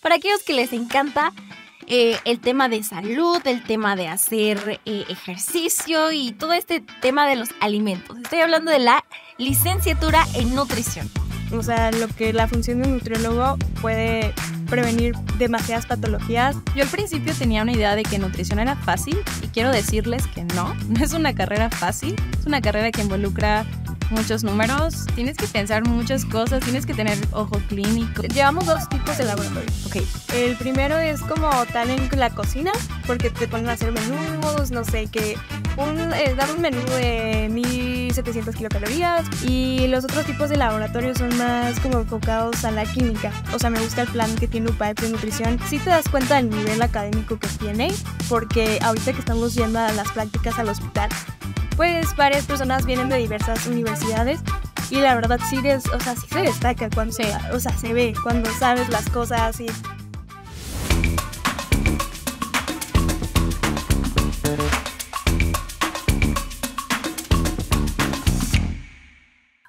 Para aquellos que les encanta eh, el tema de salud, el tema de hacer eh, ejercicio y todo este tema de los alimentos. Estoy hablando de la licenciatura en nutrición. O sea, lo que la función de un nutriólogo puede prevenir demasiadas patologías. Yo al principio tenía una idea de que nutrición era fácil y quiero decirles que no, no es una carrera fácil, es una carrera que involucra muchos números, tienes que pensar muchas cosas, tienes que tener ojo clínico. Llevamos dos tipos de laboratorio. Ok. El primero es como tal en la cocina, porque te ponen a hacer menús, no sé, que un, eh, dar un menú de 1700 kilocalorías y los otros tipos de laboratorio son más como enfocados a la química. O sea, me gusta el plan que tiene UPA de nutrición. Si sí te das cuenta del nivel académico que tiene, porque ahorita que estamos yendo a las prácticas al hospital, pues varias personas vienen de diversas universidades y la verdad sí, o sea, se destaca cuando, o sea, se ve cuando sabes las cosas y...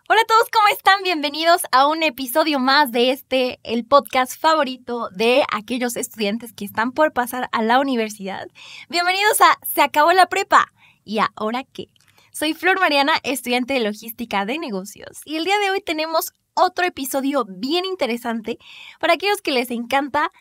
Hola a todos, ¿cómo están? Bienvenidos a un episodio más de este, el podcast favorito de aquellos estudiantes que están por pasar a la universidad. Bienvenidos a Se acabó la prepa. ¿Y ahora qué? Soy Flor Mariana, estudiante de logística de negocios, y el día de hoy tenemos otro episodio bien interesante para aquellos que les encanta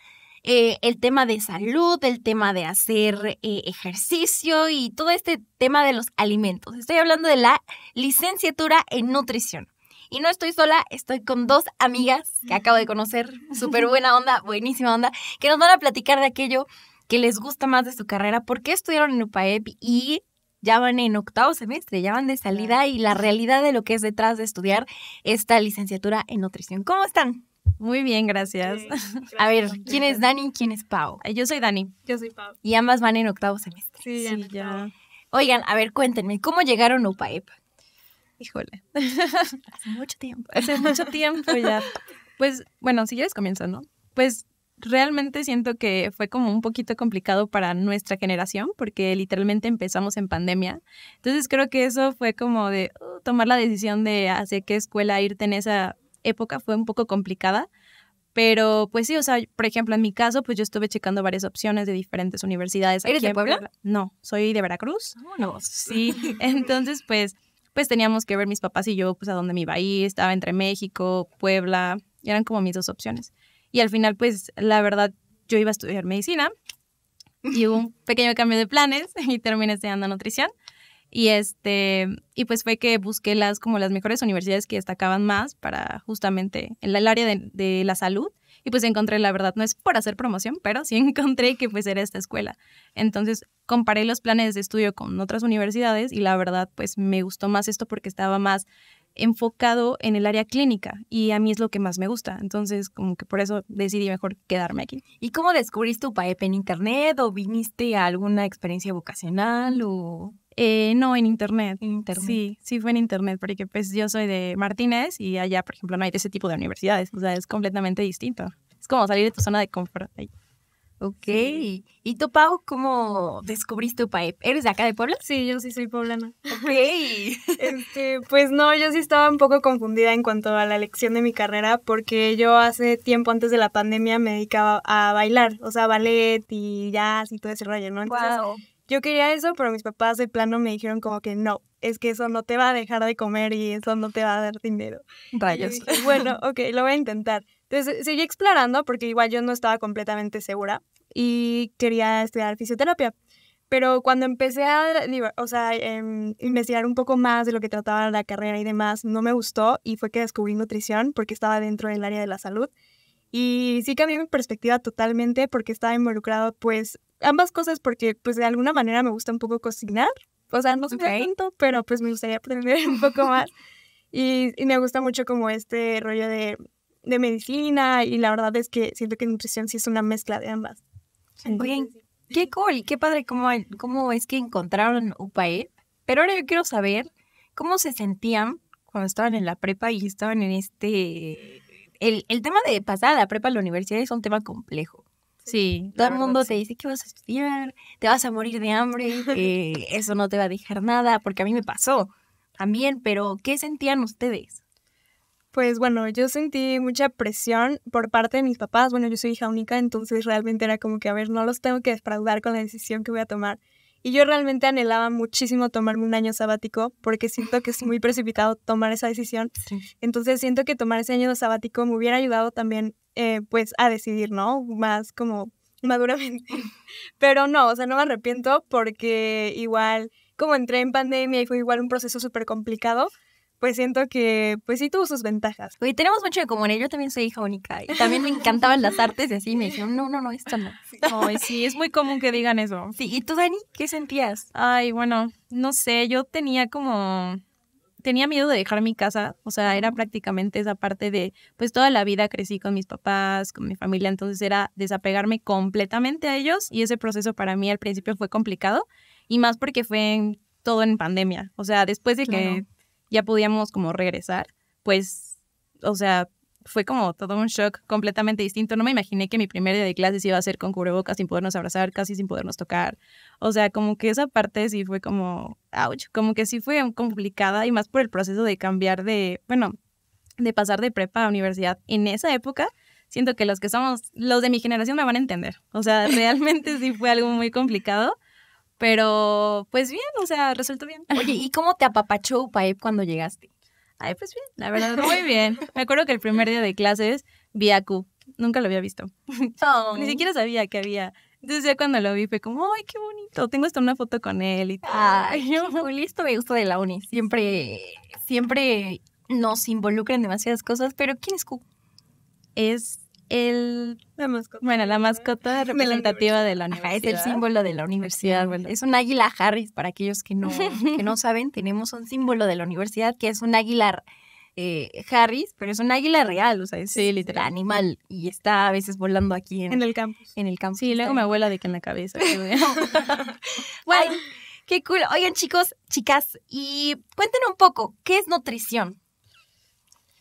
eh, el tema de salud, el tema de hacer eh, ejercicio y todo este tema de los alimentos. Estoy hablando de la licenciatura en nutrición. Y no estoy sola, estoy con dos amigas que acabo de conocer, súper buena onda, buenísima onda, que nos van a platicar de aquello que les gusta más de su carrera, por qué estudiaron en UPAEP y ya van en octavo semestre, ya van de salida y la realidad de lo que es detrás de estudiar esta licenciatura en nutrición. ¿Cómo están? Muy bien, gracias. A ver, ¿quién es Dani y quién es Pau? Yo soy Dani. Yo soy Pau. Y ambas van en octavo semestre. Sí, ya. Oigan, a ver, cuéntenme, ¿cómo llegaron a UPAEP? Híjole. Hace mucho tiempo. Hace mucho tiempo ya. Pues, bueno, si quieres comienzo, ¿no? Pues realmente siento que fue como un poquito complicado para nuestra generación porque literalmente empezamos en pandemia. Entonces creo que eso fue como de uh, tomar la decisión de hacia qué escuela irte en esa época fue un poco complicada. Pero pues sí, o sea, por ejemplo, en mi caso, pues yo estuve checando varias opciones de diferentes universidades. ¿Eres de Puebla? No, soy de Veracruz. No, no. Sí, entonces pues, pues teníamos que ver mis papás y yo, pues a dónde me iba a estaba entre México, Puebla, eran como mis dos opciones. Y al final, pues la verdad, yo iba a estudiar medicina y hubo un pequeño cambio de planes y terminé estudiando nutrición. Y este, y pues fue que busqué las como las mejores universidades que destacaban más para justamente el, el área de, la salud. Y pues encontré, la verdad, no es por hacer promoción, pero sí encontré que pues era esta escuela. Entonces comparé los planes de estudio con otras universidades y la verdad pues me gustó más esto porque estaba más enfocado en el área clínica y a mí es lo que más me gusta. Entonces, como que por eso decidí mejor quedarme aquí. ¿Y cómo descubriste tu PAEP en internet o viniste a alguna experiencia vocacional o...? Eh, no, en internet. en internet. Sí, sí fue en internet, porque pues yo soy de Martínez y allá, por ejemplo, no hay de ese tipo de universidades, o sea, es completamente distinto. Es como salir de tu zona de confort. Ok. ¿Y tú, Pau, cómo descubriste UPAEP? ¿Eres de acá de Puebla? Sí, yo sí soy poblana. Ok. este, pues no, yo sí estaba un poco confundida en cuanto a la elección de mi carrera, porque yo hace tiempo antes de la pandemia me dedicaba a bailar, o sea, ballet y jazz y todo ese rollo, ¿no? Entonces, Yo quería eso, pero mis papás de plano me dijeron como que no, es que eso no te va a dejar de comer y eso no te va a dar dinero. Rayos. bueno, ok, lo voy a intentar. Entonces seguí explorando porque igual yo no estaba completamente segura y quería estudiar fisioterapia. Pero cuando empecé a o sea, em, investigar un poco más de lo que trataba la carrera y demás, no me gustó y fue que descubrí nutrición porque estaba dentro del área de la salud. Y sí cambié mi perspectiva totalmente porque estaba involucrado, pues, ambas cosas porque, pues, de alguna manera me gusta un poco cocinar. O sea, no sé pero pues me gustaría aprender un poco más. y, y, me gusta mucho como este rollo de, de medicina y la verdad es que siento que nutrición sí es una mezcla de ambas. Bien, pues qué cool, qué padre cómo, es que encontraron UPAE. ¿eh? Pero ahora yo quiero saber cómo se sentían cuando estaban en la prepa y estaban en este... El, tema de pasar a la prepa a la universidad es un tema complejo. Sí, todo el mundo te dice que vas a estudiar, te vas a morir de hambre, eh, eso no te va a dejar nada, porque a mí me pasó también, pero ¿qué sentían ustedes? Pues bueno, yo sentí mucha presión por parte de mis papás. Bueno, yo soy hija única, entonces realmente era como que, a ver, no los tengo que defraudar con la decisión que voy a tomar. Y yo realmente anhelaba muchísimo tomarme un año sabático porque siento que es muy precipitado tomar esa decisión. Entonces siento que tomar ese año sabático me hubiera ayudado también eh, pues a decidir, ¿no? Más como maduramente. Pero no, o sea, no me arrepiento porque igual como entré en pandemia y fue igual un proceso súper complicado, pues siento que, pues sí tuvo sus ventajas. Oye, tenemos mucho de común. ¿eh? Yo también soy hija única y también me encantaban las artes y así me dijeron, no, no, no, esto no. No, sí, es muy común que digan eso. Sí, ¿y tú, Dani, qué sentías? Ay, bueno, no sé, yo tenía como, tenía miedo de dejar mi casa, o sea, era prácticamente esa parte de, pues toda la vida crecí con mis papás, con mi familia, entonces era desapegarme completamente a ellos y ese proceso para mí al principio fue complicado y más porque fue todo en pandemia, o sea, después de que ya podíamos como regresar, pues, o sea, fue como todo un shock completamente distinto. No me imaginé que mi primer día de clases iba a ser con cubrebocas, sin podernos abrazar, casi sin podernos tocar. O sea, como que esa parte sí fue como, ouch, como que sí fue complicada y más por el proceso de cambiar de, bueno, de pasar de prepa a universidad. En esa época, siento que los que somos, los de mi generación me van a entender. O sea, realmente sí fue algo muy complicado pero pues bien, o sea, resultó bien. Oye, ¿y cómo te apapachó Upaep cuando llegaste? Ay, pues bien, la verdad, muy bien. Me acuerdo que el primer día de clases vi a Q. Nunca lo había visto. Oh. Ni siquiera sabía que había. Entonces ya cuando lo vi fue como, ay, qué bonito. Tengo hasta una foto con él y todo. Ay, muy listo me gusta de la uni. Siempre, siempre nos involucran demasiadas cosas. Pero ¿quién es Q? Es el... La mascota. Bueno, la mascota representativa de la universidad. es el símbolo de la universidad. es un águila Harris, para aquellos que no, que no saben, tenemos un símbolo de la universidad que es un águila eh, Harris, pero es un águila real, o sea, es literal. animal y está a veces volando aquí en, el campus. En el campus. Sí, luego mi abuela de que en la cabeza. bueno, qué cool. Oigan, chicos, chicas, y cuéntenos un poco, ¿qué es nutrición?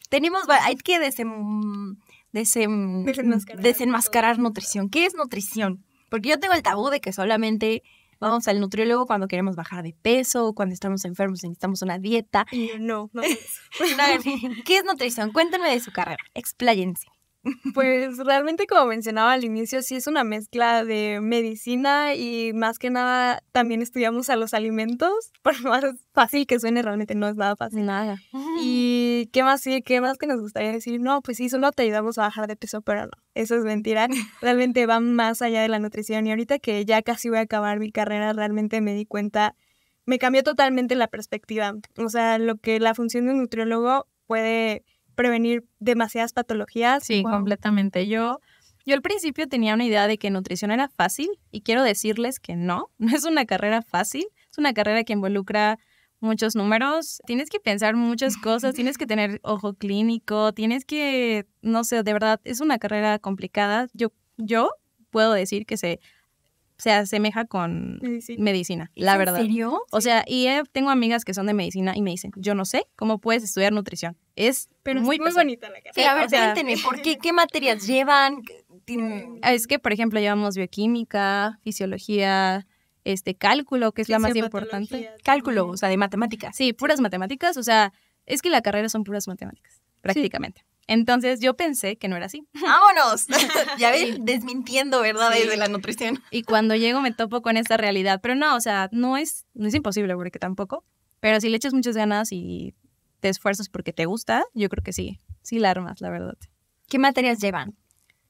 Tenemos, hay que desem desenmascarar. nutrición. ¿Qué es nutrición? Porque yo tengo el tabú de que solamente vamos al nutriólogo cuando queremos bajar de peso, cuando estamos enfermos y necesitamos una dieta. No, no. no ¿Qué es nutrición? Cuéntenme de su carrera, expláyense. Pues realmente como mencionaba al inicio, sí es una mezcla de medicina y más que nada también estudiamos a los alimentos, por más fácil que suene, realmente no es nada fácil. Nada. ¿Y qué más sí, qué más que nos gustaría decir? No, pues sí, solo te ayudamos a bajar de peso, pero no, eso es mentira. Realmente va más allá de la nutrición y ahorita que ya casi voy a acabar mi carrera, realmente me di cuenta, me cambió totalmente la perspectiva. O sea, lo que la función de un nutriólogo puede prevenir demasiadas patologías. Sí, completamente. Yo, yo al principio tenía una idea de que nutrición era fácil y quiero decirles que no, no es una carrera fácil, es una carrera que involucra muchos números, tienes que pensar muchas cosas, tienes que tener ojo clínico, tienes que, no sé, de verdad, es una carrera complicada. Yo, yo puedo decir que se se asemeja con medicina, la verdad. ¿En serio? O sea, y tengo amigas que son de medicina y me dicen, yo no sé cómo puedes estudiar nutrición. Es muy, es muy bonita la carrera. Sí, a ver, ¿por qué? ¿Qué materias llevan? Es que, por ejemplo, llevamos bioquímica, fisiología, este cálculo, que es la más importante. Cálculo, o sea, de matemáticas. Sí, puras matemáticas, o sea, es que la carrera son puras matemáticas, prácticamente. Entonces yo pensé que no era así. ¡Vámonos! ya ves, desmintiendo, ¿verdad? de Desde la nutrición. Y cuando llego me topo con esta realidad. Pero no, o sea, no es, no es imposible, porque tampoco. Pero si le echas muchas ganas y te esfuerzas porque te gusta, yo creo que sí. Sí la armas, la verdad. ¿Qué materias llevan?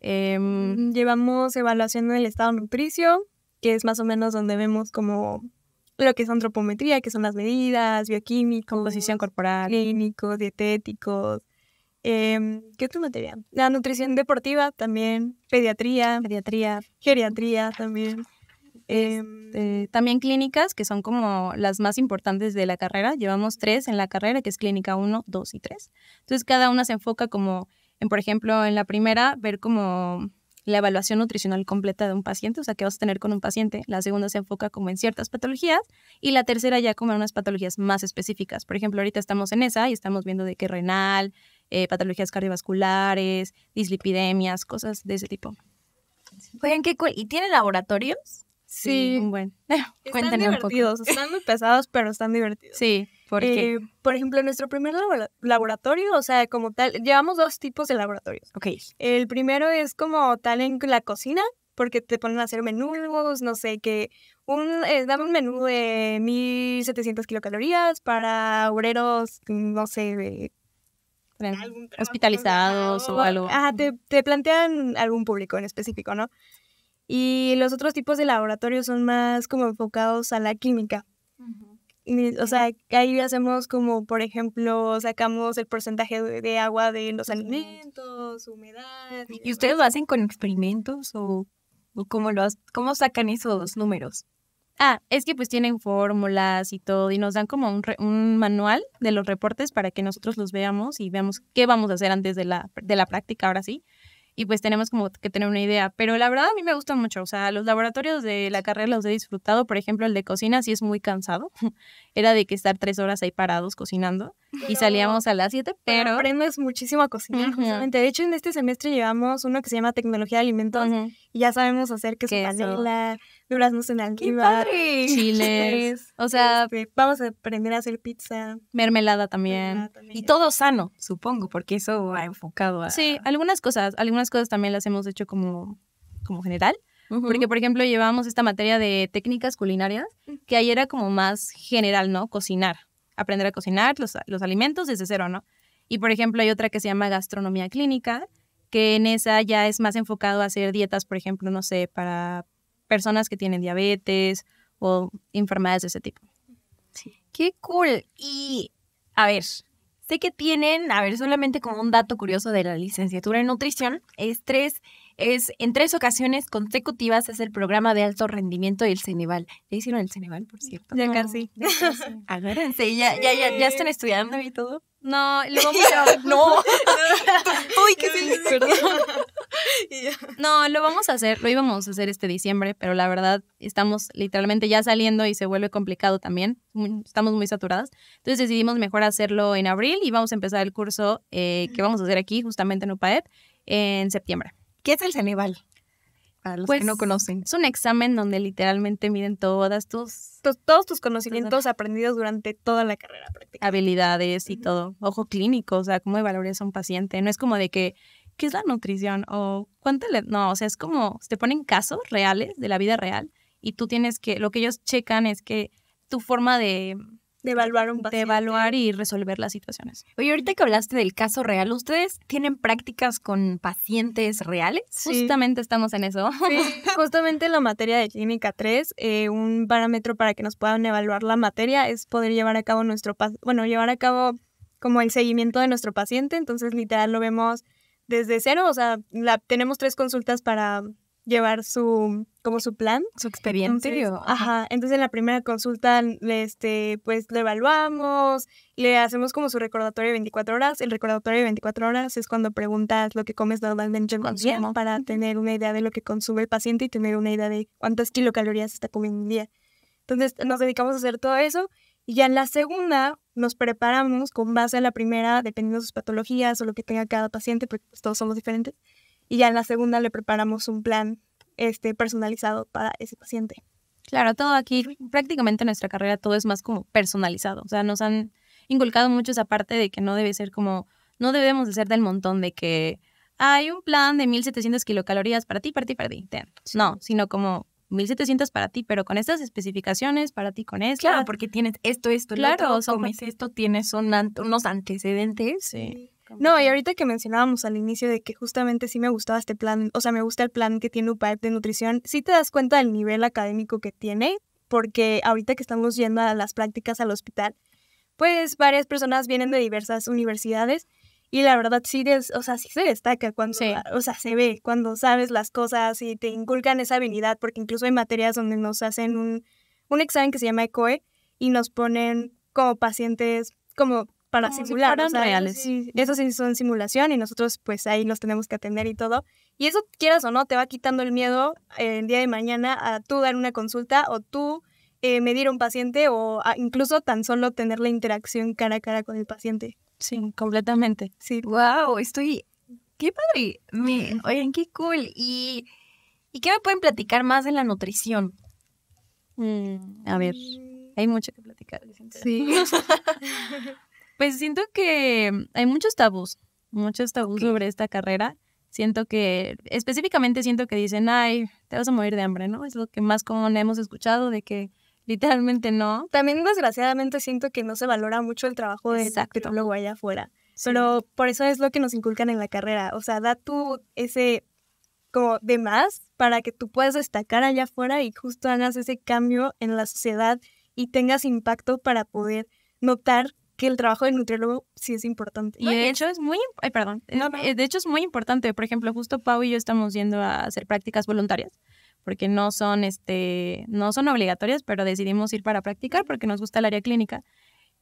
Em, mm, llevamos evaluación del estado nutricio, que es más o menos donde vemos como lo que es antropometría, que son las medidas, bioquímica, composición corporal, clínicos, dietéticos, Em, ¿Qué otra materia? La nutrición deportiva también, pediatría, pediatría, geriatría también. Em, este, también clínicas, que son como las más importantes de la carrera. Llevamos tres en la carrera, que es clínica 1, 2 y 3. Entonces, cada una se enfoca como, en, por ejemplo, en la primera, ver como la evaluación nutricional completa de un paciente, o sea, qué vas a tener con un paciente. La segunda se enfoca como en ciertas patologías y la tercera ya como en unas patologías más específicas. Por ejemplo, ahorita estamos en esa y estamos viendo de qué renal, eh, patologías cardiovasculares, dislipidemias, cosas de ese tipo. Oigan, ¿Y tiene laboratorios? Sí, bueno. un poco. Están muy pesados, pero están divertidos. Sí, porque. Eh, por ejemplo, nuestro primer laboratorio, o sea, como tal, llevamos dos tipos de laboratorios. Ok. El primero es como tal en la cocina, porque te ponen a hacer menús, no sé, que un, eh, un menú de 1700 kilocalorías para obreros, no sé, hospitalizados o algo. Ajá, ah, te, te plantean algún público en específico, ¿no? Y los otros tipos de laboratorios son más como enfocados a la química. o sea, ahí hacemos como, por ejemplo, sacamos el porcentaje de agua de los alimentos, humedad. ¿Y, ustedes lo hacen con experimentos o, o cómo, lo, cómo sacan esos números? Ah, es que pues tienen fórmulas y todo y nos dan como un, manual de los reportes para que nosotros los veamos y veamos qué vamos a hacer antes de la, práctica, ahora sí. Y pues tenemos como que tener una idea. Pero la verdad a mí me gusta mucho. O sea, los laboratorios de la carrera los he disfrutado. Por ejemplo, el de cocina sí es muy cansado. Era de que estar tres horas ahí parados cocinando y salíamos a las siete, pero... Aprendes muchísimo a cocinar, justamente. De hecho, en este semestre llevamos uno que se llama tecnología de alimentos ya sabemos hacer queso, panela, duraznos en almíbar, chiles, o sea, este, vamos a aprender a hacer pizza, mermelada también. y todo sano, supongo, porque eso ha enfocado a Sí, algunas cosas, algunas cosas también las hemos hecho como como general. Porque, por ejemplo, llevamos esta materia de técnicas culinarias, mm. que ahí era como más general, ¿no? Cocinar, aprender a cocinar los, los alimentos desde cero, ¿no? Y por ejemplo, hay otra que se llama gastronomía clínica, que en esa ya es más enfocado a hacer dietas, por ejemplo, no sé, para personas que tienen diabetes o enfermedades de ese tipo. Qué cool. Y a ver, sé que tienen, a ver, solamente como un dato curioso de la licenciatura en nutrición, es tres es en tres ocasiones consecutivas es el programa de alto rendimiento del Ceneval. ¿Ya hicieron el Ceneval, por cierto? Ya casi. ¿ya, ya, están estudiando y todo. No, lo vamos a. no. Uy, qué No, lo vamos a hacer, lo íbamos a hacer este diciembre, pero la verdad estamos literalmente ya saliendo y se vuelve complicado también. Estamos muy saturadas. Entonces decidimos mejor hacerlo en abril y vamos a empezar el curso eh, que vamos a hacer aquí, justamente en UPAEP, en septiembre. ¿Qué es el Ceneval? Para los que pues, no conocen. Es un examen donde literalmente miden todas tus... todos tus conocimientos aprendidos durante toda la carrera práctica. Habilidades y todo. Ojo clínico, o sea, cómo evalúas a un paciente. No es como de que, ¿qué es la nutrición? O cuánto le... No, o sea, es como, te ponen casos reales de la vida real y tú tienes que, lo que ellos checan es que tu forma de de evaluar un paciente. De evaluar y resolver las situaciones. Oye, ahorita que hablaste del caso real, ¿ustedes tienen prácticas con pacientes reales? Justamente estamos en eso. Justamente en la materia de clínica 3, eh, un parámetro para que nos puedan evaluar la materia es poder llevar a cabo nuestro, bueno, llevar a cabo como el seguimiento de nuestro paciente. Entonces, literal, lo vemos desde cero. O sea, la, tenemos tres consultas para llevar su como su plan. Su experiencia. Entonces, ajá. Entonces en la primera consulta, este, pues lo evaluamos, le hacemos como su recordatorio de 24 horas. El recordatorio de 24 horas es cuando preguntas lo que comes normalmente para tener una idea de lo que consume el paciente y tener una idea de cuántas kilocalorías está comiendo un día. Entonces nos dedicamos a hacer todo eso y ya en la segunda nos preparamos con base a la primera, dependiendo de sus patologías o lo que tenga cada paciente, porque pues, todos somos diferentes. Y ya en la segunda le preparamos un plan este, personalizado para ese paciente. Claro, todo aquí, prácticamente en nuestra carrera todo es más como personalizado. O sea, nos han inculcado mucho esa parte de que no debe ser como, no debemos de ser del montón de que hay un plan de 1700 kilocalorías para ti, para ti, para ti. No, sino como 1700 para ti, pero con estas especificaciones, para ti con esto. Claro, porque tienes esto, esto, claro, lo otro, comes esto, tienes unos antecedentes. Sí. No, y ahorita que mencionábamos al inicio de que justamente sí me gustaba este plan, o sea, me gusta el plan que tiene UPAEP de nutrición, sí te das cuenta del nivel académico que tiene, porque ahorita que estamos yendo a las prácticas al hospital, pues varias personas vienen de diversas universidades y la verdad sí, o sea, sí se destaca cuando, o sea, se ve cuando sabes las cosas y te inculcan esa habilidad, porque incluso hay materias donde nos hacen un, un examen que se llama ECOE e y nos ponen como pacientes, como para simular, o sea, reales. Sí, sí son simulación y nosotros pues ahí los tenemos que atender y todo. Y eso quieras o no, te va quitando el miedo el día de mañana a tú dar una consulta o tú eh, medir a un paciente o incluso tan solo tener la interacción cara a cara con el paciente. Sí, completamente. Sí. Wow, estoy qué padre. Oigan, qué cool. ¿Y... ¿Y qué me pueden platicar más de la nutrición? Mm, a ver, hay mucho que platicar. Sí. Pues siento que hay muchos tabús, muchos tabús sobre esta carrera. Siento que, específicamente siento que dicen, ay, te vas a morir de hambre, ¿no? Es lo que más común hemos escuchado de que literalmente no. También desgraciadamente siento que no se valora mucho el trabajo de psicólogo allá afuera. Pero por eso es lo que nos inculcan en la carrera. O sea, da tú ese como de más para que tú puedas destacar allá afuera y justo hagas ese cambio en la sociedad y tengas impacto para poder notar que el trabajo del nutriólogo sí es importante. Y de hecho es muy, ay, perdón, eh, eh, de hecho es muy importante. Por ejemplo, justo Pau y yo estamos yendo a hacer prácticas voluntarias porque no son, este, no son obligatorias, pero decidimos ir para practicar porque nos gusta el área clínica.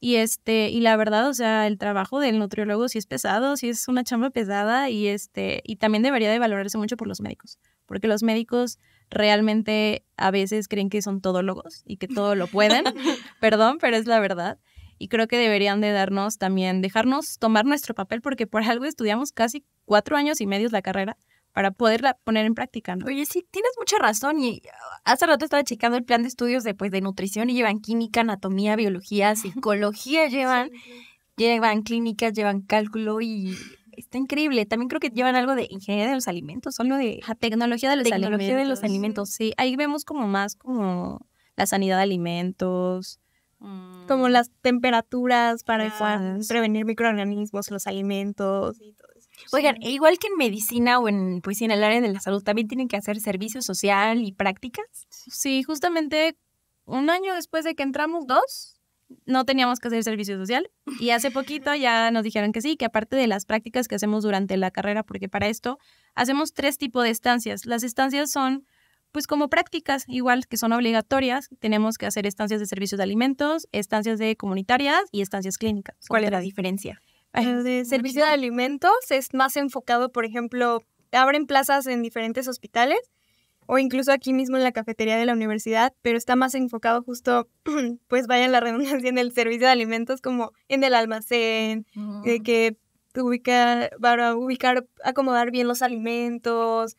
Y este, y la verdad, o sea, el trabajo del nutriólogo sí es pesado, sí es una chamba pesada y este, y también debería de valorarse mucho por los médicos, porque los médicos realmente a veces creen que son todólogos y que todo lo pueden, perdón, pero es la verdad y creo que deberían de darnos también, dejarnos tomar nuestro papel porque por algo estudiamos casi cuatro años y medio la carrera para poderla poner en práctica, ¿no? Oye, sí, tienes mucha razón y ah, hace rato estaba checando el plan de estudios de, pues, de nutrición y llevan química, anatomía, biología, psicología, llevan, llevan clínicas, llevan cálculo y está increíble. También creo que llevan algo de ingeniería de los alimentos, solo de... La tecnología de los tecnología de los alimentos, sí. Ahí vemos como más como la sanidad de alimentos, Mm. Como las temperaturas para prevenir microorganismos, los alimentos y todo eso. Oigan, e igual que en medicina o en, pues, en el área de la salud, ¿también tienen que hacer servicio social y prácticas? Sí, justamente un año después de que entramos, dos, no teníamos que hacer servicio social y hace poquito ya nos dijeron que sí, que aparte de las prácticas que hacemos durante la carrera, porque para esto hacemos tres tipos de estancias. Las estancias son pues como prácticas igual que son obligatorias, tenemos que hacer estancias de servicios de alimentos, estancias de comunitarias y estancias clínicas. ¿Cuál es la diferencia? El servicio de alimentos es más enfocado, por ejemplo, abren plazas en diferentes hospitales o incluso aquí mismo en la cafetería de la universidad, pero está más enfocado justo, pues vaya la redundancia, en el servicio de alimentos como en el almacén, de mm. ubica, para ubicar, acomodar bien los alimentos,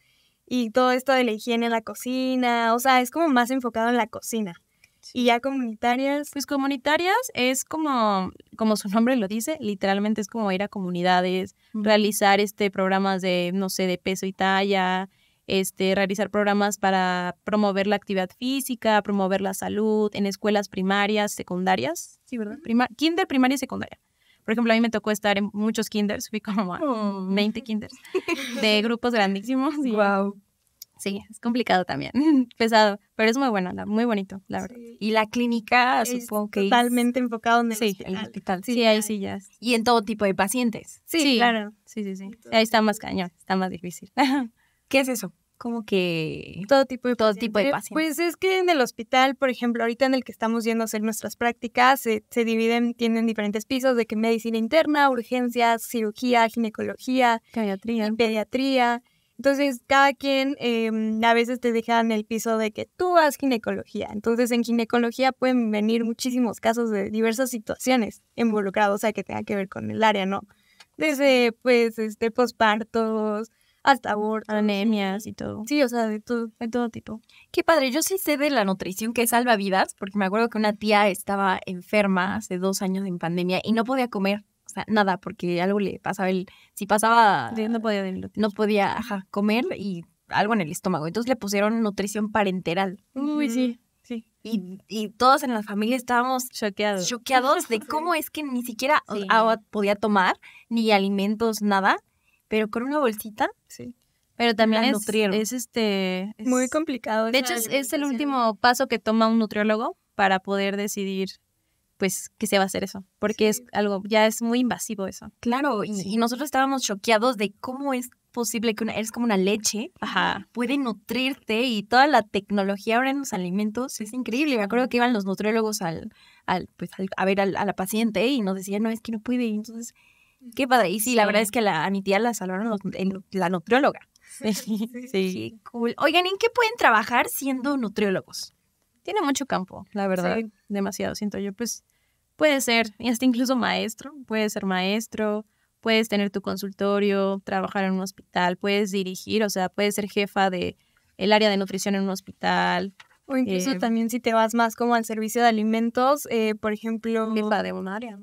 y todo esto de la higiene en la cocina, o sea, es como más enfocado en la cocina. ¿Y ya comunitarias? Pues comunitarias es como, como su nombre lo dice, literalmente es como ir a comunidades, realizar este programas de, no sé, de peso y talla, este, realizar programas para promover la actividad física, promover la salud en escuelas primarias, secundarias. Sí, ¿verdad? Prima kinder, primaria y secundaria. Por ejemplo, a mí me tocó estar en muchos kinders, fui como 20 kinders, de grupos grandísimos. Y, wow. Sí, es complicado también, pesado, pero es muy bueno, muy bonito, la verdad. Y la clínica, supongo que totalmente enfocado en el hospital. El hospital. Sí, sí hay sillas. Y en todo tipo de pacientes. Sí, claro. Sí, sí, sí. Ahí está más cañón, está más difícil. ¿Qué es eso? como que todo tipo de todo tipo de pacientes. Pues es que en el hospital, por ejemplo, ahorita en el que estamos yendo a hacer nuestras prácticas, se, dividen, tienen diferentes pisos de que medicina interna, urgencias, cirugía, ginecología, pediatría, eh, Entonces, cada quien em, a veces te dejan el piso de que tú vas ginecología. Entonces, en ginecología pueden venir muchísimos casos de diversas situaciones involucrados, o sea, que tenga que ver con el área, ¿no? Desde, pues, este, pospartos, Mm, abortos, anemias y todo. Sí, o sea, de todo, de todo tipo. Qué padre, yo sí sé de la nutrición que salva vidas, porque me acuerdo que una tía estaba enferma hace dos años en pandemia y no podía comer. O sea, nada, porque algo le pasaba el. Si pasaba. no podía comer y algo en el estómago. Entonces le pusieron nutrición parenteral. Uy, sí. Sí. Y, y, todos en la familia estábamos choqueados. choqueados de cómo es que ni siquiera podía tomar, ni alimentos, nada pero con una bolsita. Sí. Pero también es, es, este... Muy complicado. De hecho, es, el último paso que toma un nutriólogo para poder decidir pues que se va a hacer eso, porque es algo, ya es muy invasivo eso. Claro, y, nosotros estábamos choqueados de cómo es posible que una, eres como una leche, Ajá. puede nutrirte y toda la tecnología ahora en los alimentos es increíble. Me acuerdo que iban los nutriólogos al, al, pues, a ver a la paciente y nos decían, no, es que no puede. Entonces, Qué padre. Y sí, la verdad es que la, a mi tía la salvaron en la nutrióloga. Sí, sí. cool. Oigan, ¿en qué pueden trabajar siendo nutriólogos? Tiene mucho campo, la verdad. Demasiado, siento yo. Pues puede ser, hasta incluso maestro, puede ser maestro, puedes tener tu consultorio, trabajar en un hospital, puedes dirigir, o sea, puedes ser jefa de área de nutrición en un hospital, o incluso em, también si te vas más como al servicio de alimentos, eh, por ejemplo,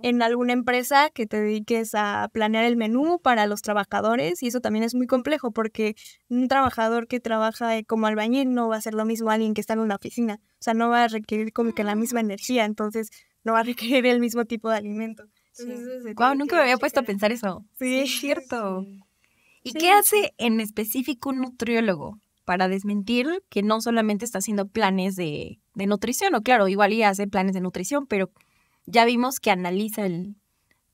en alguna empresa que te dediques a planear el menú para los trabajadores, y eso también es muy complejo porque un trabajador que trabaja eh, como albañil no va a ser lo mismo alguien que está en una oficina, o sea, no va a requerir como que la ah. misma energía, entonces no va a requerir el mismo tipo de alimento. nunca me había puesto a pensar eso. Sí, es cierto. ¿Y qué hace en específico un nutriólogo? para desmentir que no solamente está haciendo planes de, nutrición, o claro, igual y hace planes de nutrición, pero ya vimos que analiza el,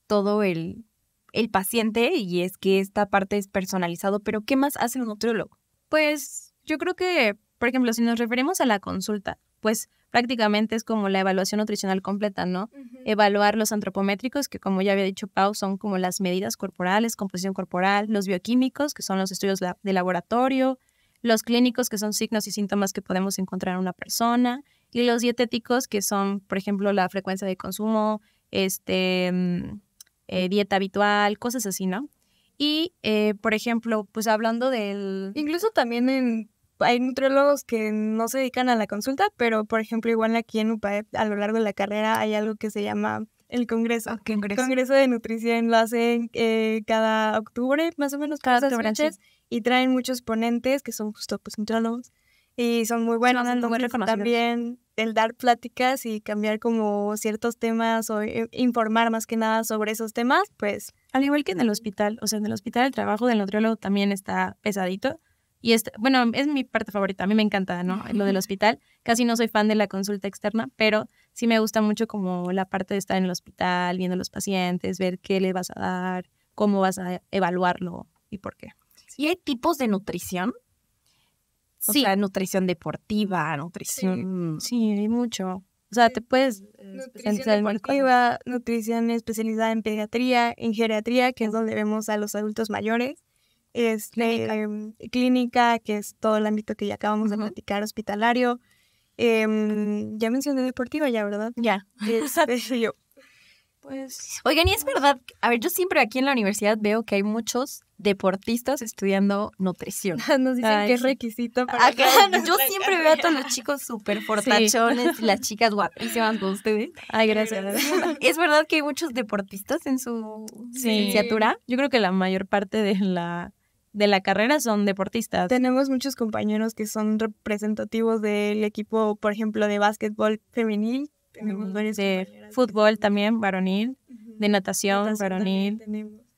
todo el, paciente y es que esta parte es personalizado, pero ¿qué más hace un nutriólogo? Pues yo creo que, por ejemplo, si nos referimos a la consulta, pues prácticamente es como la evaluación nutricional completa, ¿no? Evaluar los antropométricos, que como ya había dicho Pau, son como las medidas corporales, composición corporal, los bioquímicos, que son los estudios de laboratorio, los clínicos, que son signos y síntomas que podemos encontrar en una persona, y los dietéticos, que son, por ejemplo, la frecuencia de consumo, este, mm, eh, dieta habitual, cosas así, ¿no? Y, eh, por ejemplo, pues hablando del... Incluso también en, hay nutriólogos que no se dedican a la consulta, pero, por ejemplo, igual aquí en UPAE, a lo largo de la carrera, hay algo que se llama el congreso. Ah, congreso. El congreso de nutrición lo hacen eh, cada octubre, más o menos, cada octubre, y traen muchos ponentes que son justo pues nutriólogos y son muy buenos. También el dar pláticas y cambiar como ciertos temas o eh, informar más que nada sobre esos temas, pues... Al igual que en el hospital, o sea, en el hospital el trabajo del nutriólogo también está pesadito. Y este, bueno, es mi parte favorita, a mí me encanta, ¿no? Lo del hospital. Casi no soy fan de la consulta externa, pero sí me gusta mucho como la parte de estar en el hospital, viendo a los pacientes, ver qué le vas a dar, cómo vas a evaluarlo y por qué. ¿Y hay tipos de nutrición? O sí. sea, nutrición deportiva, nutrición. Sí, hay mucho. O sea, te puedes eh, especializar en deportiva, nutrición especializada en pediatría, en geriatría, que es donde vemos a los adultos mayores. Este, mm, clínica. que es todo el ámbito que ya acabamos de platicar, hospitalario. Em, ya mencioné deportiva, ya, ¿verdad? Ya. Este, yo. Pues. Oigan, y es verdad, a ver, yo siempre aquí en la universidad veo que hay muchos deportistas estudiando nutrición. Nos dicen que es requisito para. Acá, yo siempre veo a todos los chicos súper fortachones, y las chicas guapísimas con ustedes. Ay, gracias. ¿Es verdad que hay muchos deportistas en su licenciatura? Yo creo que la mayor parte de la de la carrera son deportistas. Tenemos muchos compañeros que son representativos del equipo, por ejemplo, de básquetbol femenil, tenemos de fútbol también, varonil, de natación, varonil.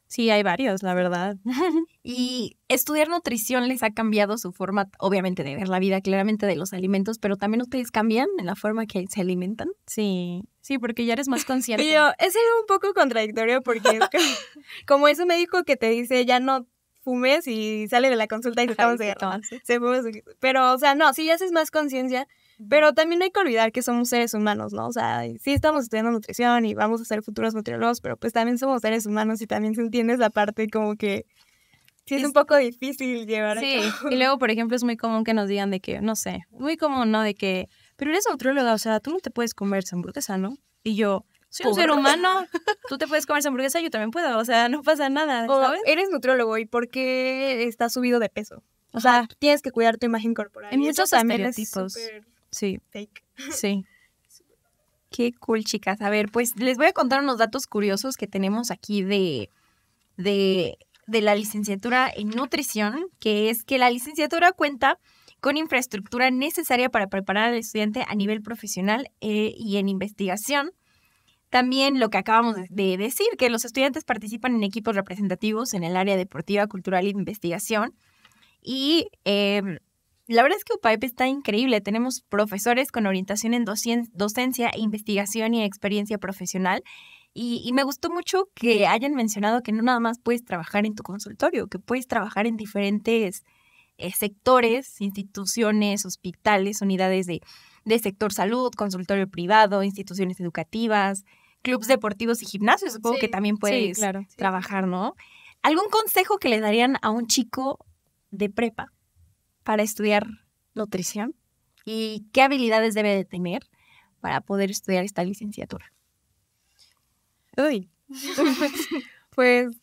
Sí, hay varios, la verdad. y estudiar nutrición les ha cambiado su forma, obviamente, de ver la vida, claramente de los alimentos, pero también ustedes cambian en la forma que se alimentan. Sí, sí, porque ya eres más consciente. Yo, es un poco contradictorio porque es como, ese médico que te dice ya no fumes y sale de la consulta y te su Pero, o sea, no, si ya haces más conciencia, pero también hay que olvidar que somos seres humanos, ¿no? O sea, sí estamos estudiando nutrición y vamos a ser futuros nutriólogos, pero pues también somos seres humanos y también se entiende esa parte como que sí es, un poco difícil llevar a cabo. Y luego, por ejemplo, es muy común que nos digan de que, no sé, muy común, ¿no? De que, pero eres nutrióloga, o sea, tú no te puedes comer hamburguesa, ¿no? Y yo, soy un ser humano, tú te puedes comer hamburguesa, yo también puedo, o sea, no pasa nada. ¿sabes? eres nutriólogo y ¿por qué estás subido de peso? O sea, tienes que cuidar tu imagen corporal. Hay muchos estereotipos. Sí. Sí. Qué cool, chicas. A ver, pues les voy a contar unos datos curiosos que tenemos aquí de, de, la licenciatura en nutrición, que es que la licenciatura cuenta con infraestructura necesaria para preparar al estudiante a nivel profesional eh, y en investigación. También lo que acabamos de decir, que los estudiantes participan en equipos representativos en el área deportiva, cultural e investigación. Y em, la verdad es que UPAEP está increíble. Tenemos profesores con orientación en docencia, investigación y experiencia profesional. Y, me gustó mucho que hayan mencionado que no nada más puedes trabajar en tu consultorio, que puedes trabajar en diferentes eh, sectores, instituciones, hospitales, unidades de, sector salud, consultorio privado, instituciones educativas, clubes deportivos y gimnasios. Supongo que también puedes trabajar, ¿no? ¿Algún consejo que le darían a un chico de prepa? para estudiar nutrición y qué habilidades debe de tener para poder estudiar esta licenciatura? Uy, pues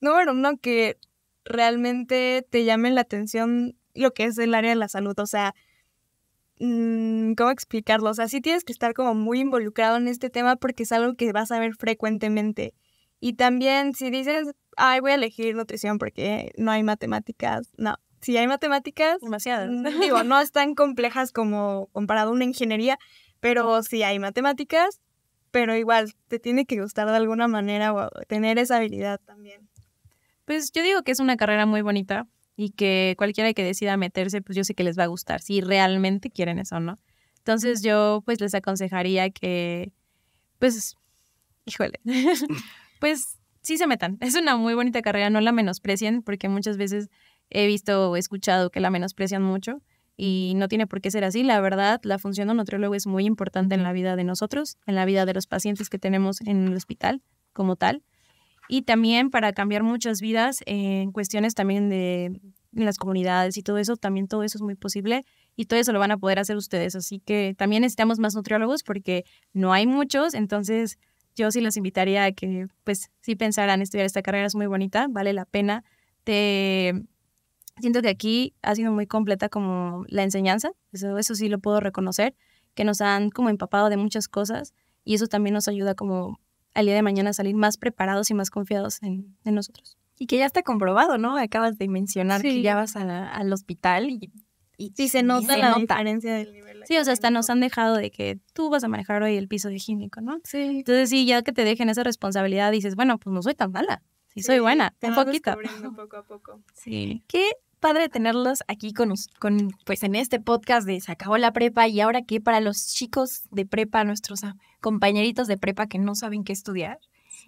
número no que realmente te llame la atención lo que es el área de la salud, o sea, mm, ¿cómo explicarlo? O sea, sí tienes que estar como muy involucrado en este tema porque es algo que vas a ver frecuentemente. Y también si dices, ay, voy a elegir nutrición porque no hay matemáticas, no si hay matemáticas. Demasiadas. Mm, digo, no es tan complejas como comparado a una ingeniería, pero si hay matemáticas, pero igual te tiene que gustar de alguna manera o tener esa habilidad también. Pues yo digo que es una carrera muy bonita y que cualquiera que decida meterse, pues yo sé que les va a gustar, si realmente quieren eso, ¿no? Entonces yo pues les aconsejaría que, pues, híjole, pues sí se metan. Es una muy bonita carrera, no la menosprecien porque muchas veces he visto o escuchado que la menosprecian mucho y no tiene por qué ser así. La verdad, la función de un nutriólogo es muy importante en la vida de nosotros, en la vida de los pacientes que tenemos en el hospital como tal, y también para cambiar muchas vidas eh, en cuestiones también de las comunidades y todo eso, también todo eso es muy posible y todo eso lo van a poder hacer ustedes. Así que también necesitamos más nutriólogos porque no hay muchos, entonces yo sí los invitaría a que, pues, sí pensaran estudiar esta carrera, es muy bonita, vale la pena. Te, Siento que aquí ha sido muy completa como la enseñanza, eso, eso sí lo puedo reconocer, que nos han como empapado de muchas cosas y eso también nos ayuda como al día de mañana a salir más preparados y más confiados en, nosotros. Y que ya está comprobado, ¿no? Acabas de mencionar que ya vas a al hospital y, y, se nota la nota. diferencia del nivel. Sí, o sea, hasta nos han dejado de que tú vas a manejar hoy el piso de gínico, ¿no? Sí. Entonces sí, ya que te dejen esa responsabilidad, dices, bueno, pues no soy tan mala. Sí, soy buena, un poquito. poco a poco. Sí. ¿Qué padre tenerlos aquí con, con, pues en este podcast de Se acabó la prepa y ahora que para los chicos de prepa, nuestros compañeritos de prepa que no saben qué estudiar.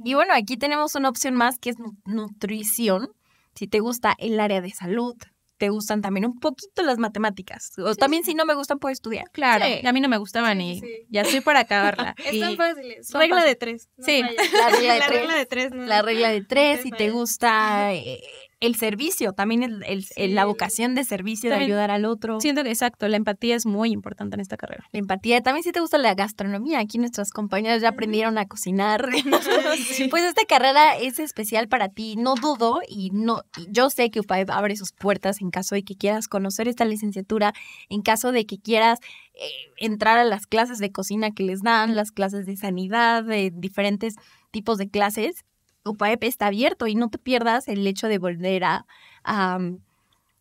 Y bueno, aquí tenemos una opción más que es nutrición. Si te gusta el área de salud, te gustan también un poquito las matemáticas. O también si no me gustan, puedo estudiar. Claro, a mí no me gustaban y ya estoy para acabarla. es tan fácil. Regla de tres. sí, la regla de, tres. La regla de tres, si te gusta eh, el servicio, también la vocación de servicio, de ayudar al otro. Siento que exacto, la empatía es muy importante en esta carrera. La empatía, también si te gusta la gastronomía, aquí nuestras compañeras ya aprendieron a cocinar. Pues esta carrera es especial para ti, no dudo y no yo sé que UPAEP abre sus puertas en caso de que quieras conocer esta licenciatura, en caso de que quieras eh, entrar a las clases de cocina que les dan, las clases de sanidad, de diferentes tipos de clases UPAEP está abierto y no te pierdas el hecho de volver a,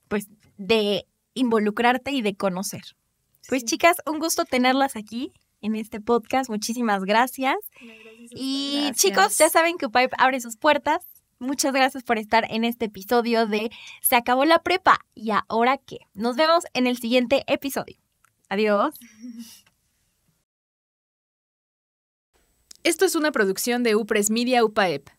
pues, de involucrarte y de conocer. Pues chicas, un gusto tenerlas aquí en este podcast. Muchísimas gracias. y chicos, ya saben que UPAEP abre sus puertas. Muchas gracias por estar en este episodio de Se acabó la prepa y ahora qué. Nos vemos en el siguiente episodio. Adiós. Esto es una producción de UPRES Media UPAEP.